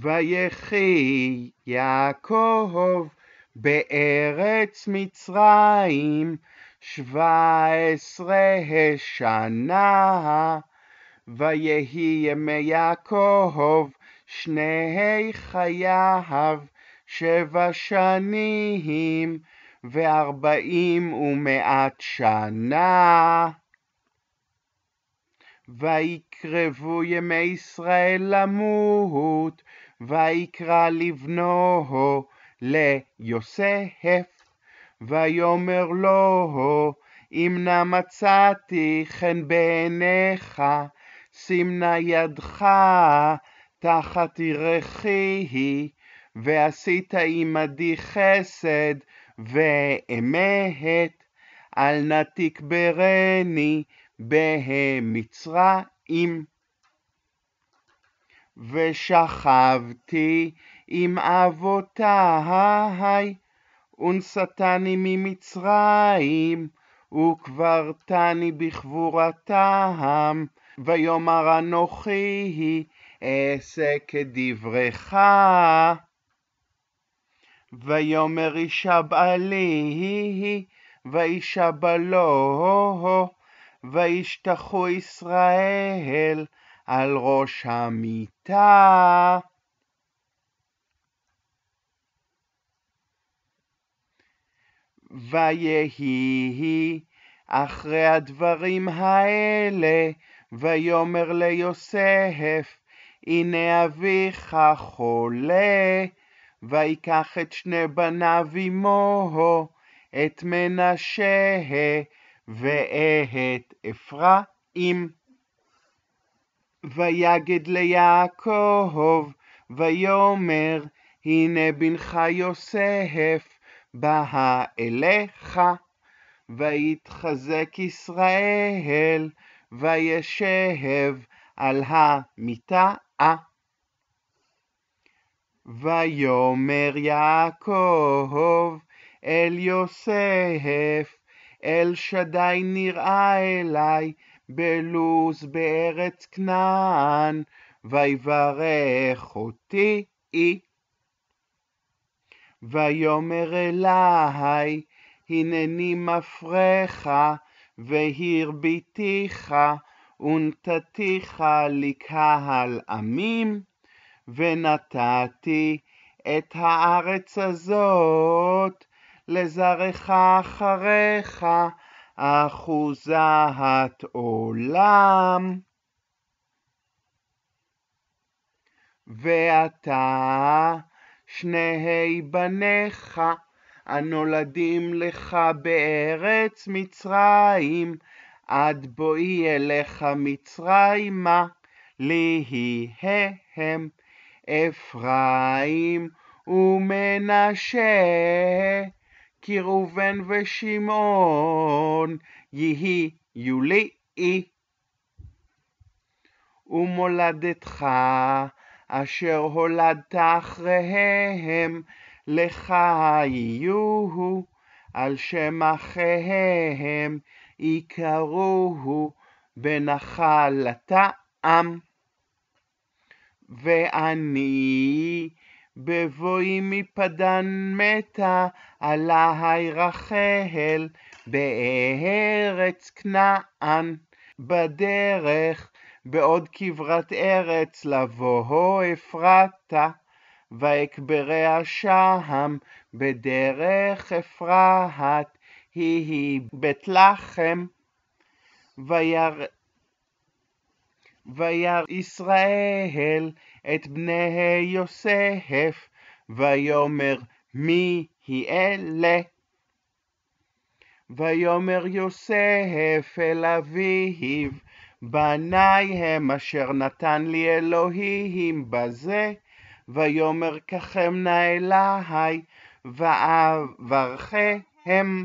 ויחי יעקב בארץ מצרים שבע עשרה שנה, ויהי ימי יעקב שני חייו שבע שנים וארבעים ומאת שנה. ויקרבו ימי ישראל למות ויקרא לבנו ליוסף, ויאמר לו, אם נא מצאתי חן בעיניך, שים נא ידך תחת ירחי, ועשית עמדי חסד ואמת, אל נא תקברני במצרים. ושכבתי עם אבותיי, ונסתני ממצרים, וקברתני בקבורתם, ויאמר אנוכי אעשה כדברך. ויאמר אישבע לי, וישבע לו, וישתחו ישראל, על ראש המיטה. ויהי אחרי הדברים האלה, ויאמר ליוסף, הנה אביך חולה, ויקח את שני בניו עמו, את מנשה ואת אפרים. ויגד ליעקב, ויאמר, הנה בנך יוסף, בה אליך. ויתחזק ישראל, וישב על המיטה. ויאמר יעקב אל יוסף, אל שדי נראה אלי, בלוז בארץ כנען, ויברך אותי. אי. ויאמר אלי, הנני מפרך, והרביתיך, ונתתיך לקהל עמים, ונתתי את הארץ הזאת לזרעך אחריך, אחוזת עולם. ואתה שני בניך הנולדים לך בארץ מצרים, עד בואי אליך מצרימה, לי היא הם אפרים ומנשה. כי ראובן ושמעון יהיו לי. ומולדתך אשר הולדת אחריהם, לך יהיו, על שם אחיהם יקראוהו בנחלתם. ואני בבואי מפדן מתה, היי רחל, בארץ כנען, בדרך, בעוד כברת ארץ, לבוא אפרתה, ואקבריה שם, בדרך אפרת, היא היא בית לחם. וירא וירא ישראל את בני יוסף, ויאמר מי היא אלה? ויאמר יוסף אל אביו, בניי הם אשר נתן לי אלוהים בזה, ויאמר ככם נא אלי, ואברכם.